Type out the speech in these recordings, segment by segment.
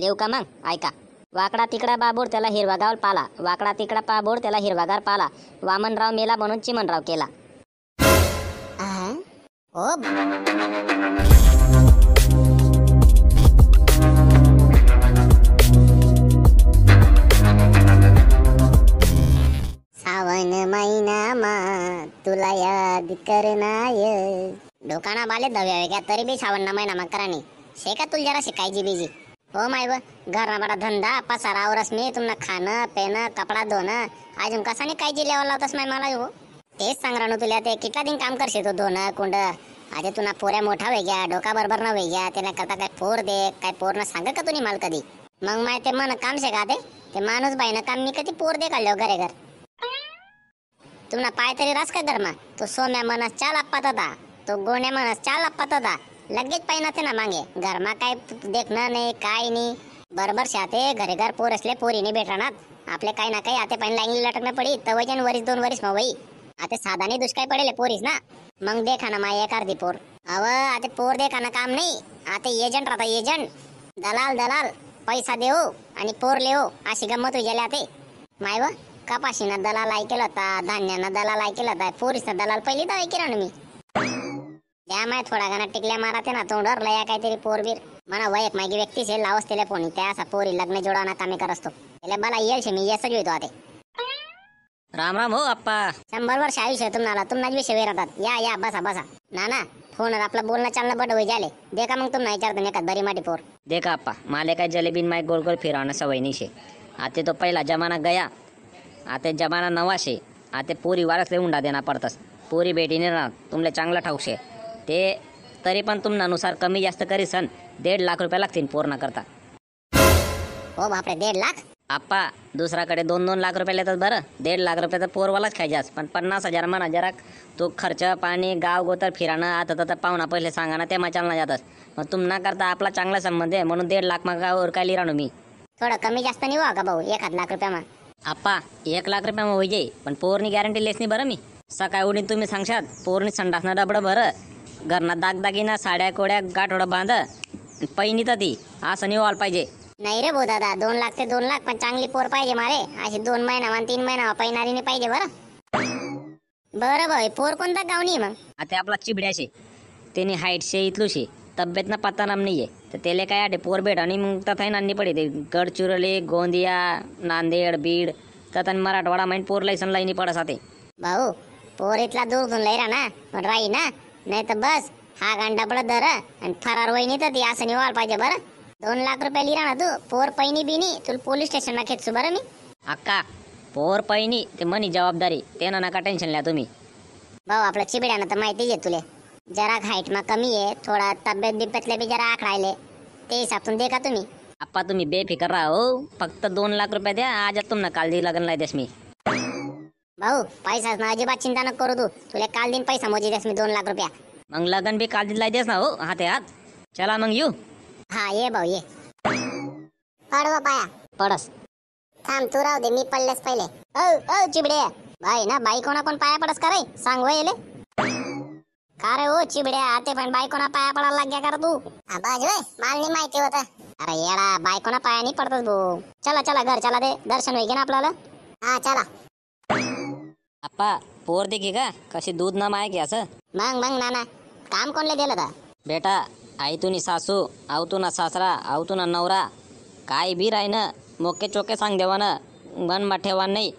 देऊ का मग ऐका वाकडा तिकडा बाबोर त्याला हिरवागावर पाला वाकडा तिकडा पाबोर त्याला हिरवागार पाला वामनराव मेला म्हणून चिमनराव केला सावन महिना मा तुला याद करणार डोकाना बाले दव्या तरी बी सावन महिना मा शे शेका तुला जरा शिकायची बीजी हो माय ब घरना बडा धंदा पसारा आवरस मी तुम्हाला खाणं पेन कपडा धुणं अजून नाही काय जी लेवल लावतास माय मला हो तेच सांग ना तुला ते किती दिन काम करशे तू धुणं कुंड अरे तुला पोऱ्या मोठा वेग्या डोका बरोबर न वेग्या त्याला करता काय पोर दे काय पोर न सांग का तुम्ही मला कधी मग माय ते मन काम शे का ते माणूस बाई ना काम मी कधी पोर दे काढलो घरे घर तुम्हाला पाय तरी रास का धर्मा तो सोम्या मनस चाल लप्पात होता तो गोण्या मनस चाल लप्पात होता लगेच पैनाचे ना मागे घरमा काय देखणं नाही काय नाही बरोबर शाते घरे घर पोर असले पोरीने भेटणार आपले काही ना काही आता पाहिजे लाईन लटकणं पडी तवजन वरीस दोन वरीस मवई आता साधाने दुष्काळ पडेल पोरीस ना मग देखा ना माय अर्धी पोर अव आता पोर देखा ना काम नाही आता एजंट राहता एजंट दलाल दलाल पैसा देऊ आणि पोर लिहो अशी गंमत उजेल्या ते माय व कपाशीनं दलाल केला होता धान्याना दलाल ऐकेल होता पोरीसना दलाल पहिली तर ऐकेल मी काम थोडा गाणं टिकल्या मारा ते ना तोंडावर लया काहीतरी पोरबीर म्हणा वय एक मागी व्यक्ती शे लावस फोन त्या असा पोरी लग्न जोडाना ना कामे करसतो त्याला मला येल शे मी येसच येतो आते राम राम हो अप्पा शंभर वर्ष आयुष्य नाला तुम तुम्हाला विषय विरातात या या बसा बसा नाना फोन आपलं बोलणं चालणं बट होई जाले देखा मग तुम्हाला विचारतो नाही बरी माटी पोर देखा अप्पा माले काय जलेबीन माय गोल गोल फिरवणं सवय नाही शे आते तो पहिला जमाना गया आते जमाना नवा शे आते पोरी वारस ले उंडा देना पडतस पोरी भेटीने राहणार तुमले चांगला ठाऊक शे ते तरी पण नुसार कमी जास्त करीसन दीड लाख रुपये लागतील पूर्ण करता हो बापरे दीड लाख आप्पा दुसराकडे दोन दोन लाख रुपये लेतात बरं दीड लाख रुपये तर पोरवालाच खायच्यास पण पन्नास हजार म्हणा जरा तू खर्च पाणी गाव गोतर फिराणं आता तर पाहुणा पहिले सांगा ना ते चालना जातात मग तुम ना करता आपला चांगला संबंध आहे म्हणून दीड लाख मग काय लिहिणू मी थोडं कमी जास्त नाही का भाऊ एक लाख रुपया मग आप्पा एक लाख रुपया मग होई पण पोरनी गॅरंटी लेसनी बरं मी सकाळी उडीन तुम्ही सांगशात पोरनी संडासना डबडं बरं घरना दागदागिना साड्या कोड्या गाठोड बांध पहिनी तर ती असं नाही पाहिजे नाही रे भाऊ दादा दोन लाख ते दोन लाख पण चांगली पोर पाहिजे मारे अशी दोन महिना वा तीन महिना पहिणारी नाही पाहिजे बर बर बर पोर कोणता गावनी मग आता आपला चिबड्याशे त्याने इथलू शे तब्येत ना पत्ता नाम नाहीये तर त्याला काय आठे पोर भेट आणि मग तथा नांदी पडे ते गडचिरोली गोंदिया नांदेड बीड तथा मराठवाडा माहिती पोर लाईसन लाईनी पडा साते भाऊ पोर इथला दूर घेऊन लय ना पण राही ना नाही तर बस हा पडत दर आणि फरार वहिनी तर ती असं निवाल पाहिजे बरं दोन लाख रुपये लिहा ना तू पोर पैनी बिनी तुला पोलीस स्टेशनला खेचू बरं मी अक्का पोर पैनी ते मनी जबाबदारी ते ना नका टेन्शन लिहा तुम्ही भाऊ आपलं चिबिड्यानं तर माहिती आहे तुले जरा हाईट मग कमी आहे थोडा तब्येत बिब्यातले बी जरा आखडायले ते हिसाबून देखा तुम्ही आप्पा तुम्ही बेफिकर राहा हो फक्त दोन लाख रुपये द्या आज तुम्हाला काल लग्न लागेल देश मी भाऊ पैसाच ना अजिबात चिंता न करू तू तुला काल दिन पैसा मोजी देस मी दोन लाख रुपया मग लगन बी काल लाई देस ना हो हाते हात चला मग येऊ हा ये भाऊ ये पडव हो पाया पडस थांब तू राहू दे मी पडलेस पहिले औ औ चिबड्या भाई ना बाई पण पाया पडस करे सांग सांग येले का रे ओ हो, चिबड्या आते पण बाई कोणा पाया पडायला लाग्या कर तू बाज वे माल माहिती होता अरे येडा बाई पाया नाही पडतस भाऊ चला चला घर चला दे दर्शन होईल ना आपल्याला हा चला आप्पा पोर देखी का कशी दूध ना माय की असं मग मग नाना काम कोणले दिलं का बेटा आई तुनी सासू आव तू ना सासरा आव तू ना नवरा काय बी राही ना मोके चोके सांग ना मन मा ठेवा नाही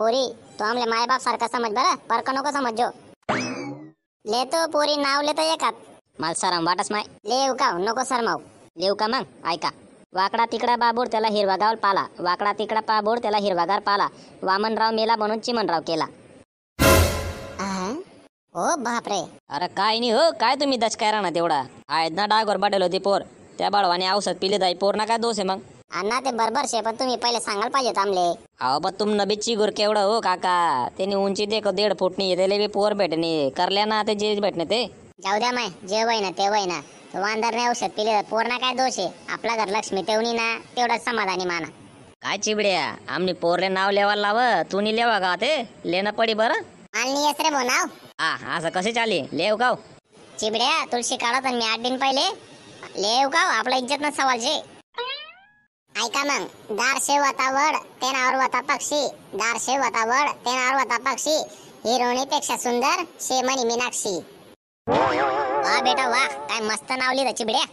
पोरी तू आमले बाप सारखा समज बरं परक नको समजो लेतो पोरी नाव लेतो एकात माल सर वाटस माय लेव का नको सरमाऊ लेव का मग ऐका वाकडा तिकडा बाबोर त्याला हिरवागावर पाला वाकडा तिकडा पाबोर त्याला हिरवागार पाला वामनराव मेला म्हणून चिमनराव केला ओ बापरे अरे काय नाही हो काय तुम्ही दचकाय राहणार तेवढा आहेत ना डागवर बाटेल होती पोर त्या बाळवाने औषध पिले जाई पोर ना काय दोष आहे मग अण्णा ते बरोबर शे पण तुम्ही पहिले सांगायला पाहिजे आमले अहो पण तुम नबी चिगूर केवढं हो काका त्याने उंची देखो देड फुटणी त्याला बी पोर भेटणे करल्या ना ते जे भेटणे ते जाऊ द्या माय जे वय ना ते ना वांदरने औषध पिले पोरणा काय दोष आहे आपला घर लक्ष्मी तेवणी ना तेवढा समाधानी माना काय चिबड्या आम्ही पोरले नाव लेवा लाव तुम्ही लेवा गाव ते लेना पडी बर आणली येस रे भो नाव हा असं कसे चाले लेव गाव चिबड्या तुळशी काढत आणि मी आठ दिन पहिले लेव गाव आपला इज्जत ना सवाल जे ऐका मग दारशे वतावड तेनावर वता पक्षी दारशे वतावड तेनावर वता पक्षी हिरोणी पेक्षा सुंदर शेमणी मीनाक्षी वा बेटा वा काय मस्त नाव लिहिलं चिबड्या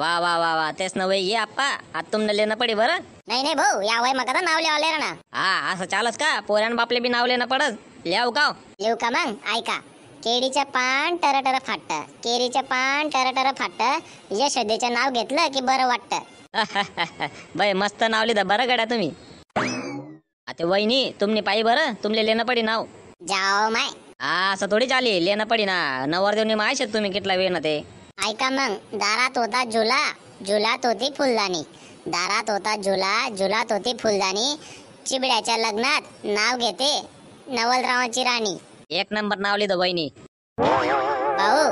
वा वा वा वा तेच नव्हे ये आप्पा आता तुमने लेना पडे बर नाही नाही भाऊ या वय मका नाव लिहावले ना हा असं चालत का पोरान बापले बी नाव लेणं पडत लिहाव का हो? लिहू का मग ऐका केळीच्या पान टरटर फाटत केळीच्या पान टरटर फाटत या श्रद्धेचं नाव घेतलं की बरं वाटतं बाई मस्त नाव लिहिलं बरं गड्या तुम्ही आता वहिनी तुम्ही पायी बरं तुमले लेना पडे नाव जाओ माय हा असं थोडी चाली लेना पडी ना नवर देऊन तुम्ही कितला वेळ ना ते ऐका मग दारात होता झुला झुलात होती फुलदाणी दारात होता झुला झुलात होती फुलदाणी चिबड्याच्या लग्नात नाव घेते नवलरावांची राणी एक नंबर नाव लिहितो बहिणी भाऊ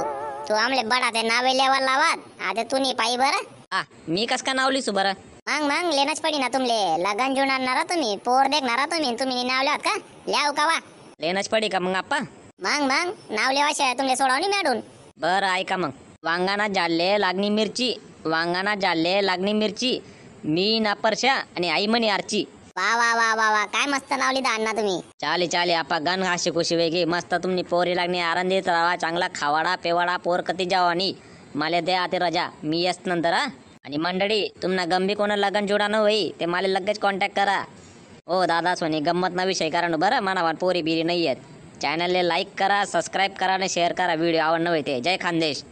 तू आमले बडा ते नावे लेवा लावात आता तू नाही पायी बर हा मी कस का नाव लिहिसू बर मग मग लेनाच पडी ना तुमले लगन जुणार तुम्ही पोर देखणार तुम्ही तुम्ही नाव लिहात का लिहाव का वा लेनच पडी का मग आप्पा मांग मांग नाव लेवा शिवाय तुमले सोडावणी मॅडून बर ऐका मग वांगाना जाल्ले लागणी मिरची वांगाना जाल्ले लागणी मिरची मी ना परशा आणि आई म्हणी आरची वा वा वा वा वा काय मस्त नाव लिहिलं तुम्ही चाले चाले आपा गण घाशी खुशी वेगळी मस्त तुम्ही पोरी लागणी आनंदीत राहा चांगला खावाडा पेवाडा पोर कती आणि मला द्या ते रजा मी येस नंतर आणि मंडळी तुम्हाला गंभीर कोणा लग्न जोडा न होई ते मला लगेच कॉन्टॅक्ट करा ओ दादा सोनी गंमत ना विषय कारण बरं मना पोरी बिरी नाही चॅनलला लाईक करा सबस्क्राईब करा आणि शेअर करा व्हिडिओ आवडणं होते जय खानदेश